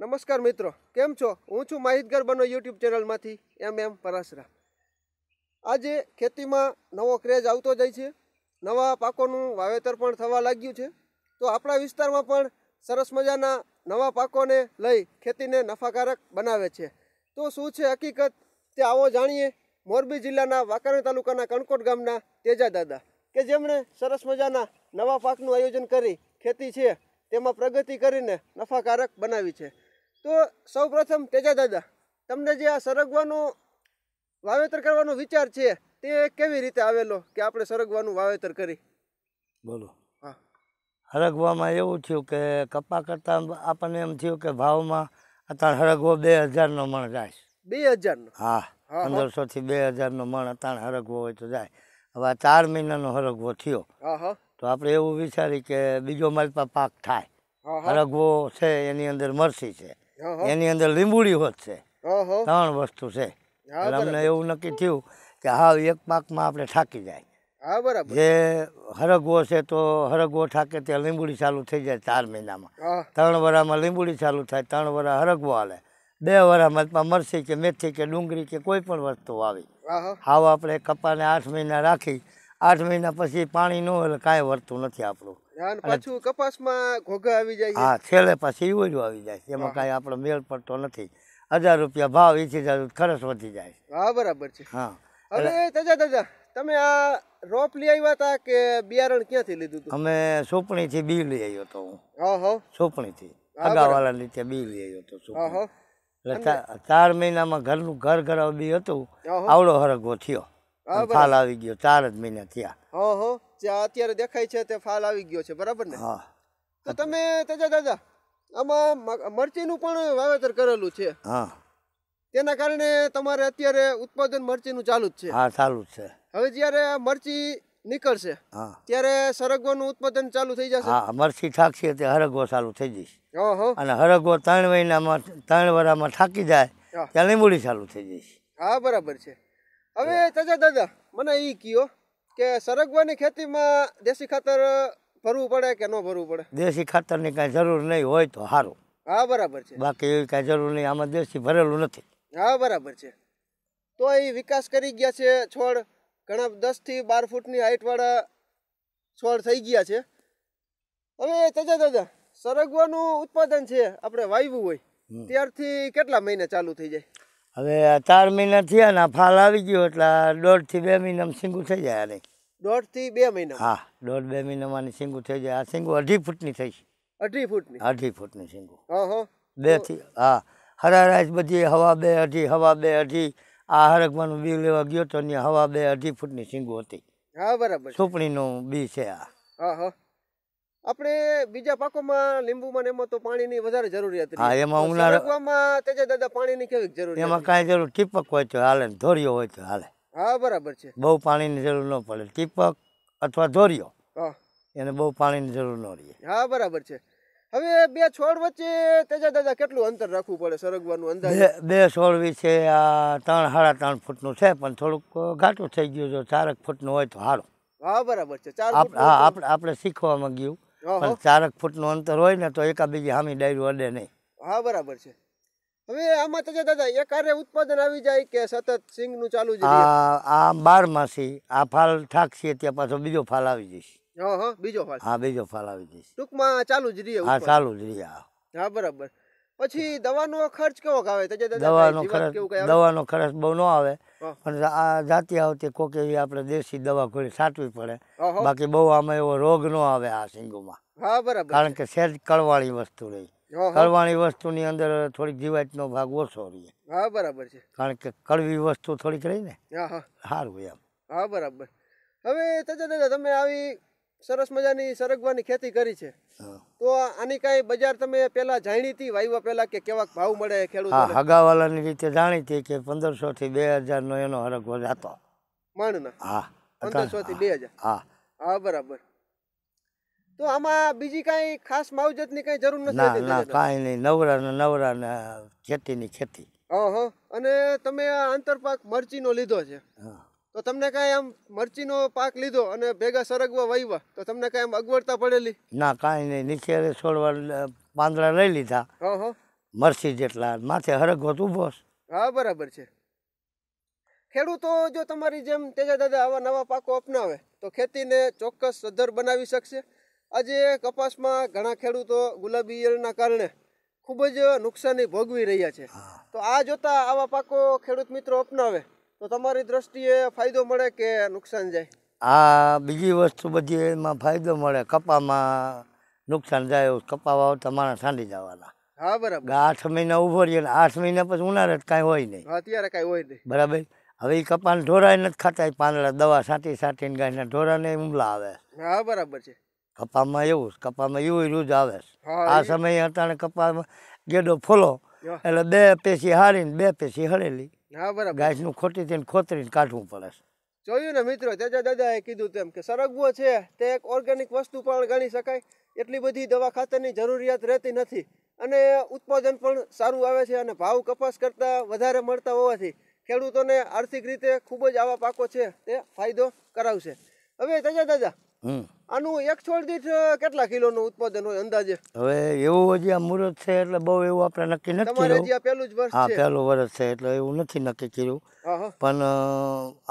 નમસ્કાર મિત્રો કેમ છો હું છું માહિતગાર બનો યુટ્યુબ ચેનલમાંથી એમ એમ પરાસરા આજે ખેતીમાં નવો ક્રેઝ આવતો જાય છે નવા પાકોનું વાવેતર પણ થવા લાગ્યું છે તો આપણા વિસ્તારમાં પણ સરસ મજાના નવા પાકોને લઈ ખેતીને નફાકારક બનાવે છે તો શું છે હકીકત તે આવો જાણીએ મોરબી જિલ્લાના વાકાણી તાલુકાના કણકોટ ગામના તેજા દાદા કે જેમણે સરસ મજાના નવા પાકનું આયોજન કરી ખેતી છે તેમાં પ્રગતિ કરીને નફાકારક બનાવી છે તો સૌ પ્રથમ તેજા દાદા તમને જે આ સરગવાનું વાવેતર કરવાનો વિચાર છે તે કેવી રીતે આવેલો કે આપણે સરગવાનું વાવેતર કરી બોલો હા હરગવામાં એવું થયું કે કપા કરતાં આપણને એમ થયું કે ભાવમાં અત્યારે હરગવો બે હજારનો મણ જાય બે હજારનો હા પંદરસોથી બે હજારનો મણ અત્યારે હરગવો હોય તો જાય હવે ચાર મહિનાનો હરગવો થયો તો આપણે એવું વિચારી કે બીજો મારી પાસે પાક થાય હરગવો છે એની અંદર મરસી છે એની અંદર લીંબુડી હોત છે ત્રણ વસ્તુ છે અમને એવું નક્કી થયું કે હાવ એક પાકમાં આપણે થાકી જાય જે હરગવો છે તો હરગવો થાકે તે લીંબુડી ચાલુ થઈ જાય ચાર મહિનામાં ત્રણ વરામાં લીંબુડી ચાલુ થાય ત્રણ વરા હરગવો હાલે બે વરામાં મરસી કે મેથી કે ડુંગળી કે કોઈ પણ વસ્તુ આવી હાવ આપણે કપાને આઠ મહિના રાખી આઠ મહિના પછી પાણી ન હોય એટલે કાંઈ વરતું નથી આપણું અને પાછું કપાસમાં ઘોઘા આવી જાય હા છેલ્લે પાછી એવું આવી જાય એમાં કાંઈ આપણો મેળ પડતો નથી હજાર રૂપિયા ભાવ એથી ખર્ચ વધી જાય હા બરાબર છે હા હવે તાજા તાજા તમે આ રોપ લઈ આવ્યા હતા કે બિયારણ ક્યાંથી લીધું હતું અમે સોપણીથી બી લઈ આવ્યો હતો હું હા સોપણીથી અગાવાળા લીધે બી લઈ આવ્યો હતો હા એટલે ચાર મહિનામાં ઘરનું ઘર ઘર બી હતું આવડો હરગો થયો ફાલ આવી ગયો ચાર જ મહિના થયા હો જે અત્યારે દેખાય છે તે ફાલ આવી ગયો છે બરાબર ને હા તો તમે તજા દાદા આમાં મરચીનું પણ વાવેતર કરેલું છે હા તેના કારણે તમારે અત્યારે ઉત્પાદન મરચીનું ચાલુ જ છે હા ચાલુ જ છે હવે જ્યારે મરચી નીકળશે ત્યારે સરગવાનું ઉત્પાદન ચાલુ થઈ જશે હા મરચી થાકશે તે હરગવો ચાલુ થઈ જશે અને હરગવો ત્રણ મહિનામાં ત્રણ વરામાં થાકી જાય ત્યાં લીંબુડી ચાલુ થઈ જશે હા બરાબર છે હવે તજા દાદા મને એ કયો કે સરગવાની ખેતીમાં દેશી ખાતર ભરવું પડે કે ન ભરવું પડે દેશી ખાતરની કાંઈ જરૂર નહીં હોય તો સારું હા બરાબર છે બાકી એવી કાંઈ જરૂર નહીં આમાં દેશી ભરેલું નથી હા બરાબર છે તો એ વિકાસ કરી ગયા છે છોડ ઘણા દસ થી બાર ફૂટની હાઇટવાળા છોડ થઈ ગયા છે હવે તજા દાદા સરગવાનું ઉત્પાદન છે આપણે વાવ્યું હોય ત્યારથી કેટલા મહિને ચાલુ થઈ જાય હવે ચાર મહિના થયા ને ફાલ આવી ગયો એટલે દોઢથી બે મહિનામાં સિંગું થઈ જાય નહીં દોઢથી બે મહિના હા દોઢ બે મહિનામાં સિંગુ થઈ જાય આ સિંગુ અઢી ફૂટની થઈ અઢી ફૂટની અઢી ફૂટની હા બે થી હા હરારાજ બધી હવા બે અઢી હવા બે અઢી આ હરકમાનું બી લેવા ગયો તો ને હવા બે અઢી ફૂટની સિંગુ હતી હા બરાબર સુપણીનું બી છે આ આપણે બીજા પાકોમાં લીંબુમાં એમાં તો પાણીની વધારે જરૂરિયાત હા એમાં ઉનાળામાં તેજા દાદા પાણીની કેવી જરૂર એમાં કાંઈ જરૂર ટીપક હોય તો હાલે ધોરિયો હોય તો હાલે હા બરાબર છે બહુ પાણીની જરૂર ન પડે ટીપક અથવા ધોરિયો એને બહુ પાણીની જરૂર ન રહે હા બરાબર છે હવે બે છોડ વચ્ચે તેજા દાદા કેટલું અંતર રાખવું પડે સરગવાનું અંદાજે બે છોડ વિશે આ ત્રણ સાડા ત્રણ ફૂટનું છે પણ થોડુંક ઘાટું થઈ ગયું જો ચારક ફૂટનું હોય તો સારું હા બરાબર છે ચાર હા આપણે આપણે શીખવામાં ગયું પણ ચારક ફૂટનું અંતર હોય ને તો એકાબીજી હામી ડાયરું અડે નહીં હા બરાબર છે હવે આમાં તો દાદા એકારે ઉત્પાદન આવી જાય કે સતત સિંગનું ચાલુ જ આ આ બારમાસી આ ફાલ થાકશે ત્યાં પાછો બીજો ફાલ આવી જશે બીજો ફાલ હા બીજો ફાલ આવી જશે ટૂંકમાં ચાલુ જ રહીએ હા ચાલુ જ રહ્યા હા બરાબર પછી દવાનો ખર્ચ કેવો આવે દવાનો ખર્ચ દવાનો ખર્ચ બહુ ન આવે પણ આ જાતી આવતી કોક એવી આપણે દેશી દવા કોઈ સાચવી પડે બાકી બહુ આમાં એવો રોગ ન આવે આ સિંગોમાં હા બરાબર કારણ કે સહેજ કળવાળી વસ્તુ રહી કડવાણી વસ્તુની અંદર થોડીક જીવાતનો ભાગ ઓછો રહે હા બરાબર છે કારણ કે કડવી વસ્તુ થોડીક રહી ને સારું એમ હા બરાબર હવે તજા તમે આવી સરસ મજાની સરગવાની ખેતી કરી છે તો આની કાંઈ બજાર તમે પહેલા જાણીતી હતી વાયવા પહેલા કે કેવા ભાવ મળે ખેડૂત હા હગાવાલાની રીતે જાણીતી કે પંદરસો થી બે હજાર નો એનો હરગવો જાતો મણના હા પંદરસો થી બે હજાર હા હા બરાબર તો આમાં બીજી કાંઈ ખાસ માવજતની કાંઈ જરૂર નથી ના કાંઈ નહીં નવરા ને નવરા ને ખેતીની ખેતી ઓહો અને તમે આ આંતરપાક મરચીનો લીધો છે તો તમને કાંઈ આમ મરચીનો પાક લીધો અને ભેગા સરગવા વાવ્યા તો તમને કાંઈ આમ અગવડતા પડેલી ના કાંઈ નહીં નીચે છોડવા પાંદડા લઈ લીધા ઓહો મરચી જેટલા માથે હરગવત ઉભો હા બરાબર છે ખેડૂતો જો તમારી જેમ તેજા દાદા આવા નવા પાકો અપનાવે તો ખેતીને ચોક્કસ સદ્ધર બનાવી શકશે આજે કપાસમાં ઘણા ખેડૂતો ગુલાબી ઈયળના કારણે ખૂબ જ નુકસાની ભોગવી રહ્યા છે તો આ જોતા આવા પાકો ખેડૂત મિત્રો અપનાવે તો તમારી દ્રષ્ટિએ ફાયદો મળે કે નુકસાન જાય આ બીજી વસ્તુ બધી એમાં ફાયદો મળે કપામાં નુકસાન જાય એવું કપા વાવ તમારા સાંડી જવાના હા બરાબર આઠ મહિના ઉભો રહીએ આઠ મહિના પછી ઉનાળે કાંઈ હોય નહીં અત્યારે કાંઈ હોય નહીં બરાબર હવે એ કપાને ઢોરાય નથી ખાતા પાંદડા દવા છાંટી છાંટીને ગાયના ઢોરાને ઉમલા આવે હા બરાબર છે કપામાં એવું કપામાં એવું રૂજ આવે આ સમયે અત્યારે કપામાં ગેડો ફોલો એટલે બે પેશી હારીને બે પેશી હળેલી ઘાસનું ખોટી થઈને ખોતરીને કાઢવું પડે જોયું ને મિત્રો તેજા દાદાએ કીધું તેમ કે સરગવો છે તે એક ઓર્ગેનિક વસ્તુ પણ ગણી શકાય એટલી બધી દવા ખાતરની જરૂરિયાત રહેતી નથી અને ઉત્પાદન પણ સારું આવે છે અને ભાવ કપાસ કરતાં વધારે મળતા હોવાથી ખેડૂતોને આર્થિક રીતે ખૂબ જ આવા પાકો છે તે ફાયદો કરાવશે હવે તજા દાદા આનું એક છોડ દીઠ કેટલા કિલો નું ઉત્પાદન હોય અંદાજે હવે એવું હજી આ મુહૂર્ત છે એટલે બહુ એવું આપણે નક્કી નથી કર્યું હા પહેલું વર્ષ છે એટલે એવું નથી નક્કી કર્યું પણ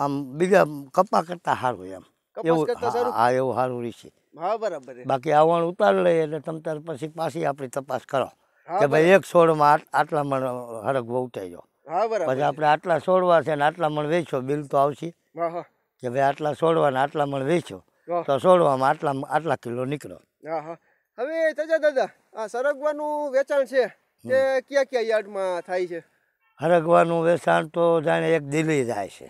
આમ બીજા કપા કરતા સારું એમ એવું હા એવું સારું રહેશે હા બરાબર બાકી આવવાનું ઉતાર લઈએ એટલે તમ તાર પછી પાછી આપણી તપાસ કરો કે ભાઈ એક છોડમાં આટલામાં હરગ વહુટાઈ હા બરાબર પછી આપણે આટલા છોડવા છે ને આટલા મણ વેચો બિલ તો આવશે કે ભાઈ આટલા છોડવા ને આટલા મણ વેચો તો સોળવામાં આટલા આટલા કિલો નીકળો હવે તજા દાદા આ સરગવાનું વેચાણ છે તે કયા કયા યાર્ડમાં થાય છે હરગવાનું વેચાણ તો જાણે એક દિલ્હી જાય છે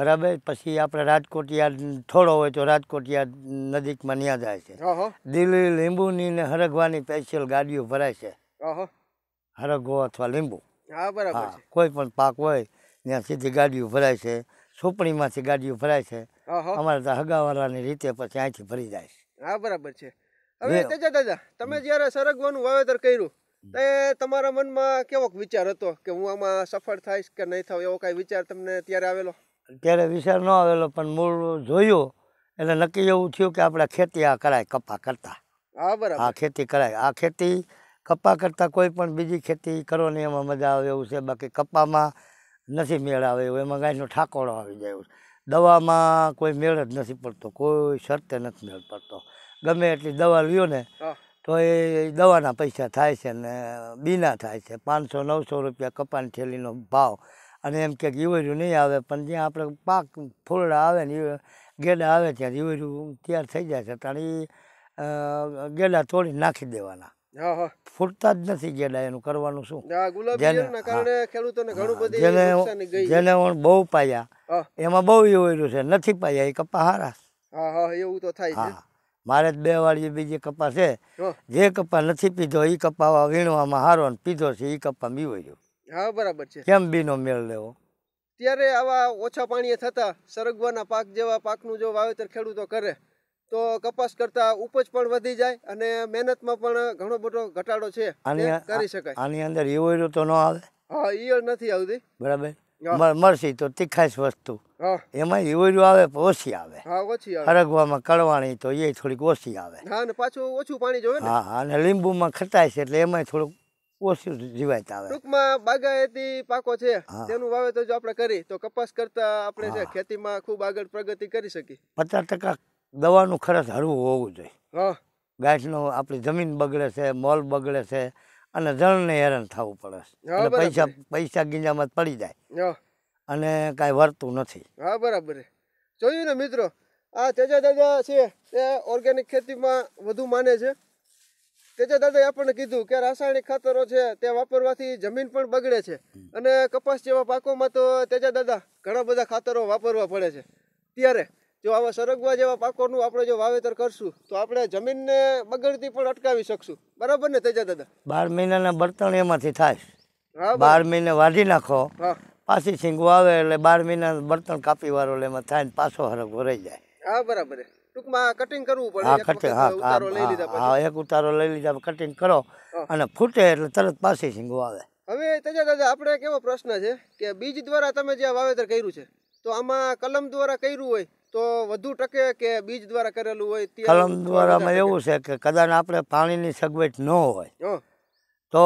બરાબર પછી આપણે રાજકોટ યાર્ડ થોડો હોય તો રાજકોટ યાર્ડ નજીકમાં ત્યાં જાય છે દિલ્હી લીંબુની ને હરગવાની સ્પેશિયલ ગાડીઓ ભરાય છે હરગો અથવા લીંબુ હા કોઈ પણ પાક હોય ત્યાં સીધી ગાડીઓ ભરાય છે સોપણીમાંથી ગાડીઓ ભરાય છે અમારે તો હગાવાળાની રીતે પછી અહીંથી ભરી જાય હા બરાબર છે હવે તેજા દાદા તમે જ્યારે સરગવાનું વાવેતર કર્યું તે તમારા મનમાં કેવો વિચાર હતો કે હું આમાં સફળ થઈશ કે નહીં થાવ એવો કાંઈ વિચાર તમને ત્યારે આવેલો ત્યારે વિચાર ન આવેલો પણ મૂળ જોયું એટલે નક્કી એવું થયું કે આપણે ખેતી આ કરાય કપા કરતા હા બરાબર આ ખેતી કરાય આ ખેતી કપા કરતાં કોઈ પણ બીજી ખેતી કરો એમાં મજા આવે એવું છે બાકી કપામાં નથી મેળ આવે એવું એમાં ગાયનો ઠાકોડો આવી જાય એવું દવામાં કોઈ મેળ જ નથી પડતો કોઈ શરતે નથી મેળ પડતો ગમે એટલી દવા લ્યો ને તો એ દવાના પૈસા થાય છે ને બીના થાય છે પાંચસો નવસો રૂપિયા કપાન થેલીનો ભાવ અને એમ કે ઈવર્યું નહીં આવે પણ જ્યાં આપણે પાક ફૂલડા આવે ને ગેડા આવે ત્યાં ઈવર્યું તૈયાર થઈ જાય છે ત્યારે એ ગેડા તોડી નાખી દેવાના ફૂટતા જ નથી જેડા એનું કરવાનું શું જેને બહુ પાયા એમાં બહુ એવું છે નથી પાયા એ કપા હારા એવું તો થાય છે મારે બે વાળી બીજી કપા છે જે કપા નથી પીધો એ કપા વીણવામાં હારો ને પીધો છે એ કપા બીવાયો હા બરાબર છે કેમ બીનો મેળ લેવો ત્યારે આવા ઓછા પાણીએ થતા સરગવાના પાક જેવા પાકનું જો વાવેતર ખેડૂતો કરે તો કપાસ કરતા ઉપજ પણ વધી જાય અને મહેનતમાં પણ ઘણો બધો ઘટાડો છે કરી શકાય આની અંદર ઈયળ તો ન આવે હા ઈયળ નથી આવતી બરાબર મરસી તો તીખાશ વસ્તુ એમાં ઈવર્યું આવે ઓછી આવે અરગવામાં કડવાણી તો એ થોડીક ઓછી આવે હા અને પાછું ઓછું પાણી જોવે હા અને લીંબુમાં ખટાય છે એટલે એમાં થોડુંક ઓછું જીવાત આવે ટૂંકમાં બાગાયતી પાકો છે તેનું વાવેતર જો આપણે કરી તો કપાસ કરતા આપણે છે ખેતીમાં ખૂબ આગળ પ્રગતિ કરી શકીએ પચાસ ટકા દવાનું ખર્ચ હળવું હોવું જોઈએ ગાંઠનું આપણી જમીન બગડે છે મોલ બગડે છે અને જળને હેરાન થવું પડે છે પૈસા પૈસા ગીંજામાં પડી જાય અને કાંઈ વર્તું નથી હા બરાબર જોયું ને મિત્રો આ તેજા દાદા છે તે ઓર્ગેનિક ખેતીમાં વધુ માને છે તેજા દાદાએ આપણને કીધું કે રાસાયણિક ખાતરો છે તે વાપરવાથી જમીન પણ બગડે છે અને કપાસ જેવા પાકોમાં તો તેજા દાદા ઘણા બધા ખાતરો વાપરવા પડે છે ત્યારે જો આવા સરગવા જેવા પાકોનું આપણે જો વાવેતર કરશું તો આપણે જમીનને બગડતી પણ અટકાવી શકશું બરાબર ને તેજા દાદા બાર મહિનાના બળતણ એમાંથી થાય બાર મહિને વાઢી નાખો પાછી સિંગો આવે એટલે બાર મહિના બળતણ કાપી વાળો એટલે એમાં થાય ને પાછો હરક રહી જાય હા બરાબર ટૂંકમાં કટિંગ કરવું પડે હા કટિંગ હા હા એક ઉતારો લઈ લીધા કટિંગ કરો અને ફૂટે એટલે તરત પાછી સિંગો આવે હવે તેજા દાદા આપણે કેવો પ્રશ્ન છે કે બીજ દ્વારા તમે જે વાવેતર કર્યું છે તો આમાં કલમ દ્વારા કર્યું હોય તો વધુ ટકે કે બીજ દ્વારા કરેલું હોય કલમ દ્વારામાં એવું છે કે કદાચ આપણે પાણીની સગવડ ન હોય તો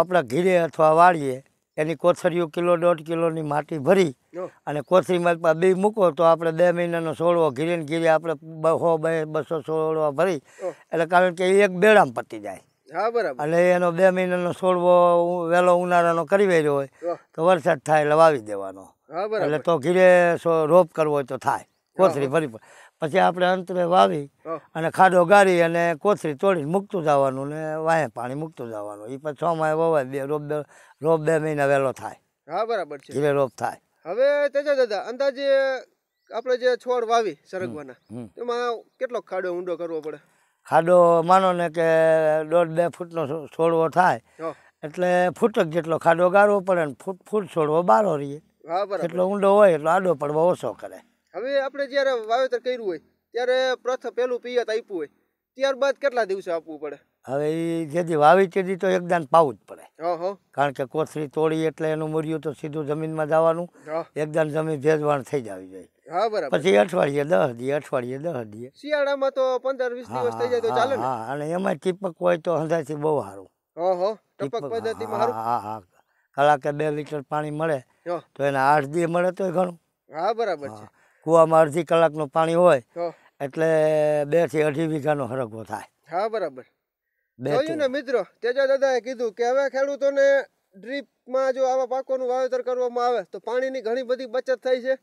આપણે ઘીરે અથવા વાળીએ એની કોથળીઓ કિલો દોઢ કિલોની માટી ભરી અને કોથળીમાં બી મૂકો તો આપણે બે મહિનાનો સોળવો ઘીરે ને ઘીરે આપણે સો બે બસો સોળવા ભરી એટલે કારણ કે એક બેડામ પતી જાય અને એનો બે મહિનાનો છોડવો વહેલો ઉનાળાનો કરી વેર્યો હોય તો વરસાદ થાય એટલે વાવી દેવાનો એટલે તો ઘીરે રોપ કરવો હોય તો થાય કોથળી ભરી પછી આપણે અંતરે વાવી અને ખાડો ગાળી અને કોથળી તોડીને મૂકતું જવાનું ને વાહે પાણી મૂકતું જવાનું એ પછી છ માહે વવાય બે રોપ બે રોપ બે મહિના વહેલો થાય હા બરાબર છે ધીરે રોપ થાય હવે તેજા દાદા અંદાજે આપણે જે છોડ વાવી સરગવાના એમાં કેટલો ખાડો ઊંડો કરવો પડે ખાડો માનો ને કે દોઢ બે ફૂટનો છોડવો થાય એટલે ફૂટક જેટલો ખાડો ગાળવો પડે ને ફૂટ ફૂટ છોડવો બારો રહીએ એટલો ઊંડો હોય એટલો આડો પડવો ઓછો કરે હવે આપણે જ્યારે વાવેતર કર્યું હોય ત્યારે પ્રથમ પહેલું પિયત આપ્યું હોય ત્યારબાદ કેટલા દિવસે આપવું પડે હવે એ જેથી વાવી તેથી તો એકદાન પાવું જ પડે કારણ કે કોથળી તોડી એટલે એનું મૂર્યું તો સીધું જમીનમાં જવાનું એકદાન જમીન ભેજવાણ થઈ જાવી જાય પછી અઠવાડિયે દસ દી અઠવાડિયે દસ દીએ શિયાળામાં તો પંદર વીસ દિવસ થઈ જાય તો ચાલે હા અને એમાં ટીપક હોય તો હંધાથી બહુ સારું ટીપક પદ્ધતિમાં હા હા કલાકે બે લીટર પાણી મળે તો એને આઠ દી મળે તો ઘણું હા બરાબર છે કૂવામાં અડધી કલાકનું પાણી હોય એટલે બે થી અઢી વીઘાનો હરગવો થાય હા બરાબર જોયું ને મિત્રો તેજા દાદાએ કીધું કે હવે ખેડૂતોને ડ્રીપમાં જો આવા પાકોનું વાવેતર કરવામાં આવે તો પાણીની ઘણી બધી બચત થાય છે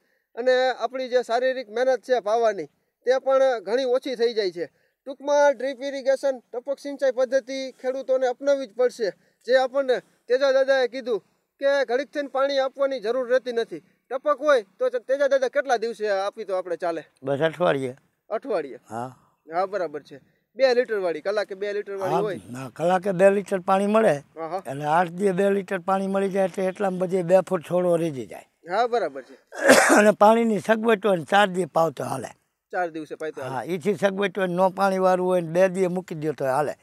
અને આપણી જે શારીરિક મહેનત છે પાવાની તે પણ ઘણી ઓછી થઈ જાય છે ટૂંકમાં ડ્રીપ ઇરિગેશન ટપક સિંચાઈ પદ્ધતિ ખેડૂતોને અપનાવવી જ પડશે જે આપણને તેજા દાદાએ કીધું કે ઘડીક થઈને પાણી આપવાની જરૂર રહેતી નથી ટપક હોય તો તેજા દાદા કેટલા દિવસે આપી તો આપણે ચાલે બસ અઠવાડિયે અઠવાડિયે હા હા બરાબર છે બે લીટર વાળી કલાકે બે લીટર વાળી હોય ના કલાકે બે લીટર પાણી મળે એટલે આઠ દિવસ બે લીટર પાણી મળી જાય એટલે એટલા બધી બે ફૂટ છોડો રીજી જાય હા બરાબર છે અને પાણીની સગવડ હોય ચાર દિવસ પાવતો હાલે ચાર દિવસે પાવતો હા એથી સગવટ હોય નો પાણી વાળું હોય ને બે દિવસ મૂકી દો તો હાલે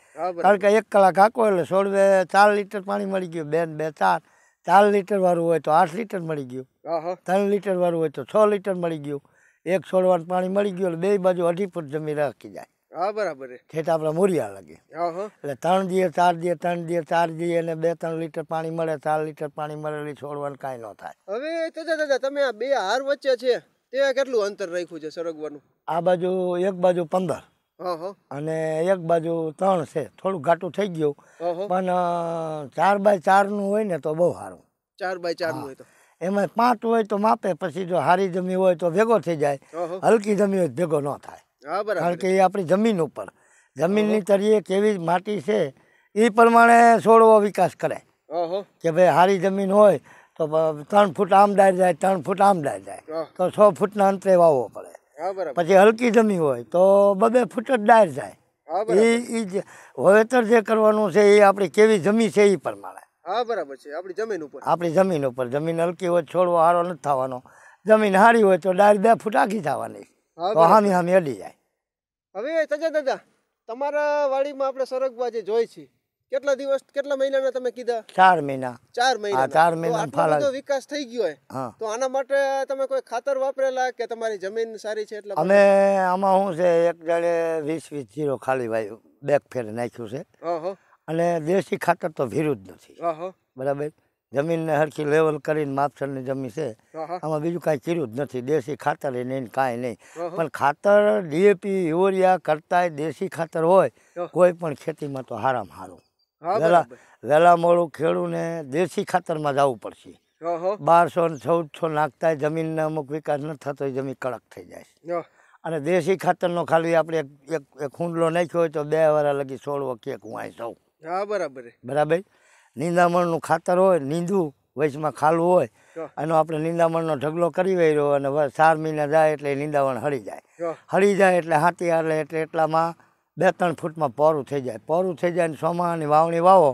કારણ કે એક કલાક હાકો એટલે બે ચાર લીટર પાણી મળી ગયું બે ને બે ચાર ચાર લીટર વાળું હોય તો આઠ લીટર મળી ગયું ત્રણ લીટર વાળું હોય તો છ લીટર મળી ગયું એક છોડવાનું પાણી મળી ગયું એટલે બે બાજુ અઢી ફૂટ જમીન રાખી જાય બરાબર છેટા આપણા મોરિયા લાગે એટલે ત્રણ દીએ ચાર દીએ ત્રણ દીએ ચાર દીએ અને બે ત્રણ લીટર પાણી મળે ચાર લીટર પાણી મળે છોડવાનું કાંઈ ન થાય હવે દાદા દાદા તમે આ બે હાર વચ્ચે છે તે કેટલું અંતર રાખ્યું છે સરગવાનું આ બાજુ એક બાજુ પંદર અને એક બાજુ ત્રણ છે થોડું ઘાટું થઈ ગયું પણ ચાર બાય ચાર નું હોય ને તો બહુ સારું ચાર બાય ચારનું હોય તો એમાં પાંચ હોય તો માપે પછી જો હારી જમી હોય તો ભેગો થઈ જાય હલકી જમી હોય ભેગો ન થાય કારણ કે એ આપણી જમીન ઉપર જમીનની તરીએ કેવી માટી છે એ પ્રમાણે છોડવો વિકાસ કરે કે ભાઈ હારી જમીન હોય તો ત્રણ ફૂટ આમ ડાય જાય ત્રણ ફૂટ આમ ડાય જાય તો છ ફૂટના અંતરે વાવવો પડે પછી હલકી જમી હોય તો બબે ફૂટ જ ડાયર જાય એ એ વાવેતર જે કરવાનું છે એ આપણી કેવી જમી છે એ પ્રમાણે હા બરાબર છે આપણી જમીન ઉપર આપણી જમીન ઉપર જમીન હલકી હોય છોડવો હારો નથી થવાનો જમીન હારી હોય તો ડાયર બે ફૂટ આખી થવાની તો હામી હામી અડી જાય હવે તજા દાદા તમારા વાડીમાં આપણે સરગવા જે જોઈ છીએ કેટલા દિવસ કેટલા મહિનાના તમે કીધા ચાર મહિના ચાર મહિના ચાર મહિના તો વિકાસ થઈ ગયો હોય તો આના માટે તમે કોઈ ખાતર વાપરેલા કે તમારી જમીન સારી છે એટલે અમે આમાં હું છે એક જણે વીસ વીસ જીરો ખાલી વાયુ બેક ફેર નાખ્યું છે અને દેશી ખાતર તો ભીરું જ નથી બરાબર જમીનને હરખી લેવલ કરીને માપસરની જમીન છે આમાં બીજું કાંઈ કર્યું જ નથી દેશી ખાતર એ નહીં કાંઈ નહીં પણ ખાતર ડીએપી યુરિયા કરતાંય દેશી ખાતર હોય કોઈ પણ ખેતીમાં તો હારામાં હારું વેલા વેલા મોડું ખેડૂને દેશી ખાતરમાં જવું પડશે બારસો ને ચૌદસો નાખતા જમીનને અમુક વિકાસ ન થતો જમીન કડક થઈ જાય અને દેશી ખાતરનો ખાલી આપણે એક એક હુંડલો નાખ્યો હોય તો બે વાર લગી સોળ વખતે હું અહીં સૌ બરાબર બરાબર નિંદામણનું ખાતર હોય નીંદું વયસમાં ખાલું હોય એનો આપણે નિંદામણનો ઢગલો કરી રહ્યો અને ચાર મહિના જાય એટલે નિંદામણ હળી જાય હળી જાય એટલે હાથી હાલે એટલે એટલામાં બે ત્રણ ફૂટમાં પોરું થઈ જાય પોરું થઈ જાય ને સોમાની વાવણી વાવો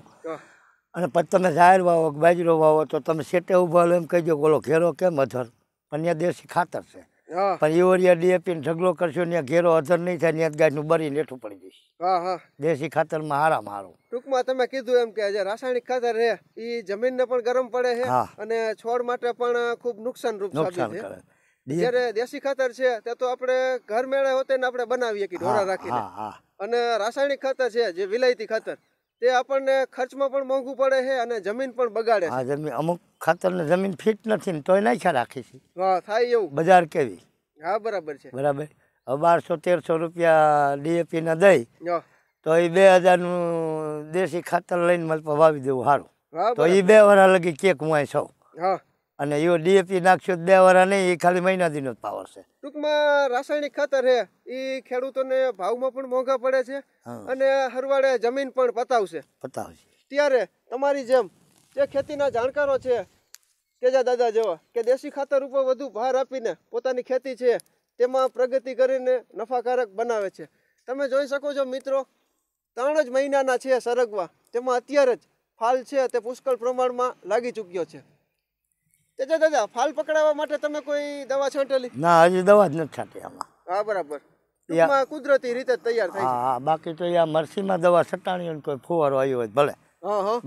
અને પછી તમે જાહેર વાવો બાજરો વાવો તો તમે સેટે ઊભા લો એમ કહેજો બોલો ઘેરો કેમ અધર પણ ત્યાં દેશી ખાતર છે પણ યુરિયા ડીએપી ઢગલો કરશો ત્યાં ઘેરો અધર નહીં થાય ત્યાં ગાયનું બરી નેઠું પડી જશે દેશી ખાતરમાં હારામાં હારું ટૂંકમાં તમે કીધું એમ કે જે રાસાયણિક ખાતર છે એ જમીનને પણ ગરમ પડે છે અને છોડ માટે પણ ખૂબ નુકસાનરૂપ નુકસાન કરે જ્યારે દેશી ખાતર છે તે તો આપણે ઘર મેળે હોતે ને આપણે બનાવીએ કે ઢોરા રાખીને અને રાસાયણિક ખાતર છે જે વિલાયતી ખાતર તે આપણને ખર્ચમાં પણ મોંઘું પડે છે અને જમીન પણ બગાડે હા જમીન અમુક ખાતરને જમીન ફિટ નથી ને તોય નાખ્યા રાખી છે હા થાય એવું બજાર કેવી હા બરાબર છે બરાબર હવે બારસો તેરસો રૂપિયા ડીએપીના દઈ તો એ બે હજારનું દેશી ખાતર લઈને મતલબ વાવી દેવું સારું તો એ બે વરા લગી કેક હું અહીં છો હા અને એવો ડીએપી નાખશો બે વાળા નહીં એ ખાલી મહિના પાવર છે ટૂંકમાં રાસાયણિક ખાતર હે એ ખેડૂતોને ભાવમાં પણ મોંઘા પડે છે અને હરવાડે જમીન પણ પતાવશે પતાવશે ત્યારે તમારી જેમ જે ખેતીના જાણકારો છે તેજા દાદા જેવા કે દેશી ખાતર ઉપર વધુ ભાર આપીને પોતાની ખેતી છે તેમાં પ્રગતિ કરીને નફાકારક બનાવે છે તમે જોઈ શકો છો મિત્રો ત્રણ જ મહિનાના છે સરગવા તેમાં અત્યારે જ ફાલ છે તે પુષ્કળ પ્રમાણમાં લાગી ચૂક્યો છે તેજા દાદા ફાલ પકડાવવા માટે તમે કોઈ દવા છાંટેલી ના હજી દવા જ નથી છાંટી આમાં હા બરાબર ટૂંકમાં કુદરતી રીતે તૈયાર થાય હા બાકી તો આ મરસીમાં દવા છટાણી અને કોઈ ફુવારો આવ્યો હોય ભલે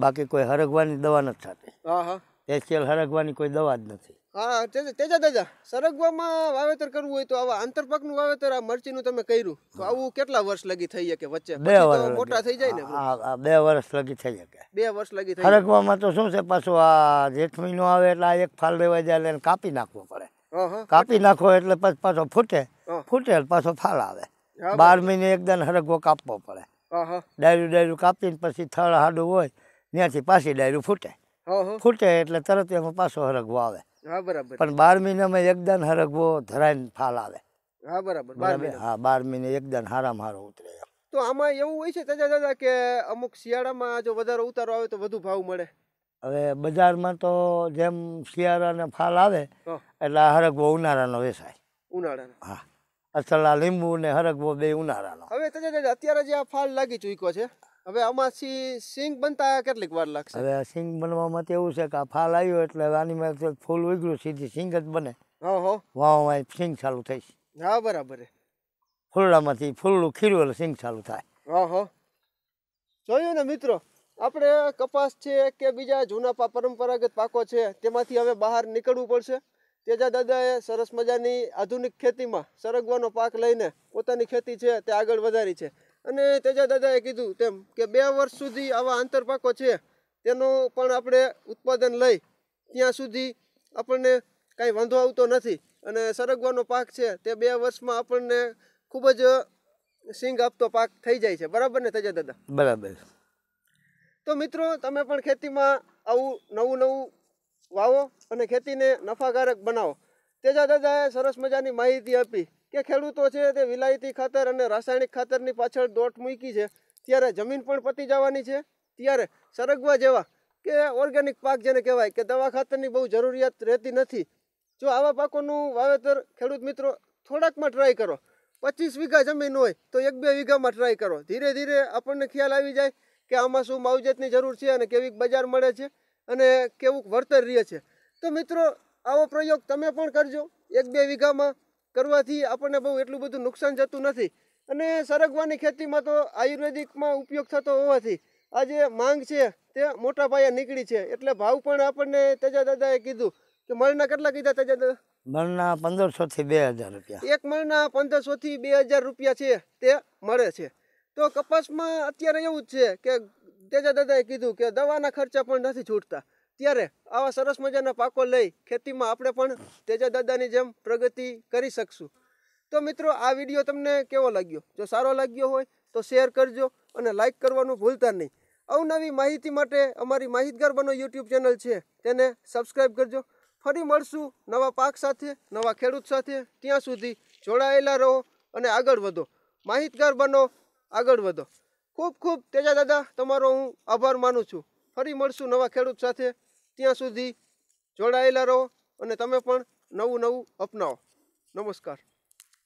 બાકી કોઈ હરગવાની દવા નથી છાંટી હા હા સ્પેશિયલ હરગવાની કોઈ દવા જ નથી હા તેજા તેજા સરગવામાં વાવેતર કરવું હોય તો આવા આંતરપાકનું વાવેતર આ મરચીનું તમે કર્યું તો આવું કેટલા વર્ષ લગી થઈ શકે વચ્ચે બે વર્ષ મોટા થઈ જાય ને હા બે વર્ષ લગી થઈ શકે બે વર્ષ લગી થઈ સરગવામાં તો શું છે પાછું આ જેઠ મહિનો આવે એટલે આ એક ફાલ લેવા જાય એટલે કાપી નાખવો પડે કાપી નાખો એટલે પછી પાછો ફૂટે ફૂટે પાછો ફાલ આવે બાર મહિને એકદમ હરગવો કાપવો પડે ડાયરું ડાયરું કાપીને પછી થળ હાડું હોય ત્યાંથી પાછી ડાયરું ફૂટે ફૂટે એટલે તરત એમાં પાછો હરગવો આવે હા બરાબર પણ બાર મહિનામાં એકદમ હરગવો ધરાઈને ફાલ આવે હા બરાબર હા બાર મહિને એકદમ હારામાં હારો ઉતરે તો આમાં એવું હોય છે તજા દાદા કે અમુક શિયાળામાં જો વધારે ઉતારો આવે તો વધુ ભાવ મળે હવે બજારમાં તો જેમ શિયાળાને ફાલ આવે એટલે હરગવો ઉનાળાનો વેસાય ઉનાળાનો હા અસલા લીંબુ ને હરગવો બે ઉનાળાનો હવે તજા દાદા અત્યારે જે આ ફાલ લાગી ચૂક્યો છે હવે આમાંથી સિંગ બનતા કેટલીક વાર લાગશે હવે સિંગ બનવામાં તો એવું છે કે આ ફાલ આવ્યો એટલે આની મેં ફૂલ ઉગલું સીધી સિંગ જ બને ઓહો વાહ સિંગ ચાલુ થઈશ હા બરાબર ફૂલડામાંથી ફૂલડું ખીરું એટલે સિંગ ચાલુ થાય ઓહો જોયું ને મિત્રો આપણે કપાસ છે કે બીજા જૂના પરંપરાગત પાકો છે તેમાંથી હવે બહાર નીકળવું પડશે તેજા દાદાએ સરસ મજાની આધુનિક ખેતીમાં સરગવાનો પાક લઈને પોતાની ખેતી છે તે આગળ વધારી છે અને તેજા દાદાએ કીધું તેમ કે બે વર્ષ સુધી આવા આંતરપાકો છે તેનું પણ આપણે ઉત્પાદન લઈ ત્યાં સુધી આપણને કાંઈ વાંધો આવતો નથી અને સરગવાનો પાક છે તે બે વર્ષમાં આપણને ખૂબ જ સિંગ આપતો પાક થઈ જાય છે બરાબર ને તજા દાદા બરાબર તો મિત્રો તમે પણ ખેતીમાં આવું નવું નવું વાવો અને ખેતીને નફાકારક બનાવો તેજા દાદાએ સરસ મજાની માહિતી આપી કે ખેડૂતો છે તે વિલાયતી ખાતર અને રાસાયણિક ખાતરની પાછળ દોટ મૂકી છે ત્યારે જમીન પણ પતી જવાની છે ત્યારે સરગવા જેવા કે ઓર્ગેનિક પાક જેને કહેવાય કે દવા ખાતરની બહુ જરૂરિયાત રહેતી નથી જો આવા પાકોનું વાવેતર ખેડૂત મિત્રો થોડાકમાં ટ્રાય કરો પચીસ વીઘા જમીન હોય તો એક બે વીઘામાં ટ્રાય કરો ધીરે ધીરે આપણને ખ્યાલ આવી જાય કે આમાં શું માવજતની જરૂર છે અને કેવી બજાર મળે છે અને કેવું વળતર રહે છે તો મિત્રો આવો પ્રયોગ તમે પણ કરજો એક બે વીઘામાં કરવાથી આપણને બહુ એટલું બધું નુકસાન જતું નથી અને સરગવાની ખેતીમાં તો આયુર્વેદિકમાં ઉપયોગ થતો હોવાથી આ જે માંગ છે તે મોટા પાયે નીકળી છે એટલે ભાવ પણ આપણને તેજા દાદાએ કીધું કે મળના કેટલા કીધા તેજા દાદા મણના પંદરસો થી બે હજાર રૂપિયા એક મળના પંદરસો થી બે હજાર રૂપિયા છે તે મળે છે તો કપાસમાં અત્યારે એવું જ છે કે તેજા દાદાએ કીધું કે દવાના ખર્ચા પણ નથી છૂટતા ત્યારે આવા સરસ મજાના પાકો લઈ ખેતીમાં આપણે પણ તેજા દાદાની જેમ પ્રગતિ કરી શકશું તો મિત્રો આ વિડીયો તમને કેવો લાગ્યો જો સારો લાગ્યો હોય તો શેર કરજો અને લાઇક કરવાનું ભૂલતા નહીં અવનવી માહિતી માટે અમારી માહિતગાર બનો યુટ્યુબ ચેનલ છે તેને સબસ્ક્રાઈબ કરજો ફરી મળશું નવા પાક સાથે નવા ખેડૂત સાથે ત્યાં સુધી જોડાયેલા રહો અને આગળ વધો માહિતગાર બનો આગળ વધો ખૂબ ખૂબ તેજા દાદા તમારો હું આભાર માનું છું ફરી મળશું નવા ખેડૂત સાથે ત્યાં સુધી જોડાયેલા રહો અને તમે પણ નવું નવું અપનાવો નમસ્કાર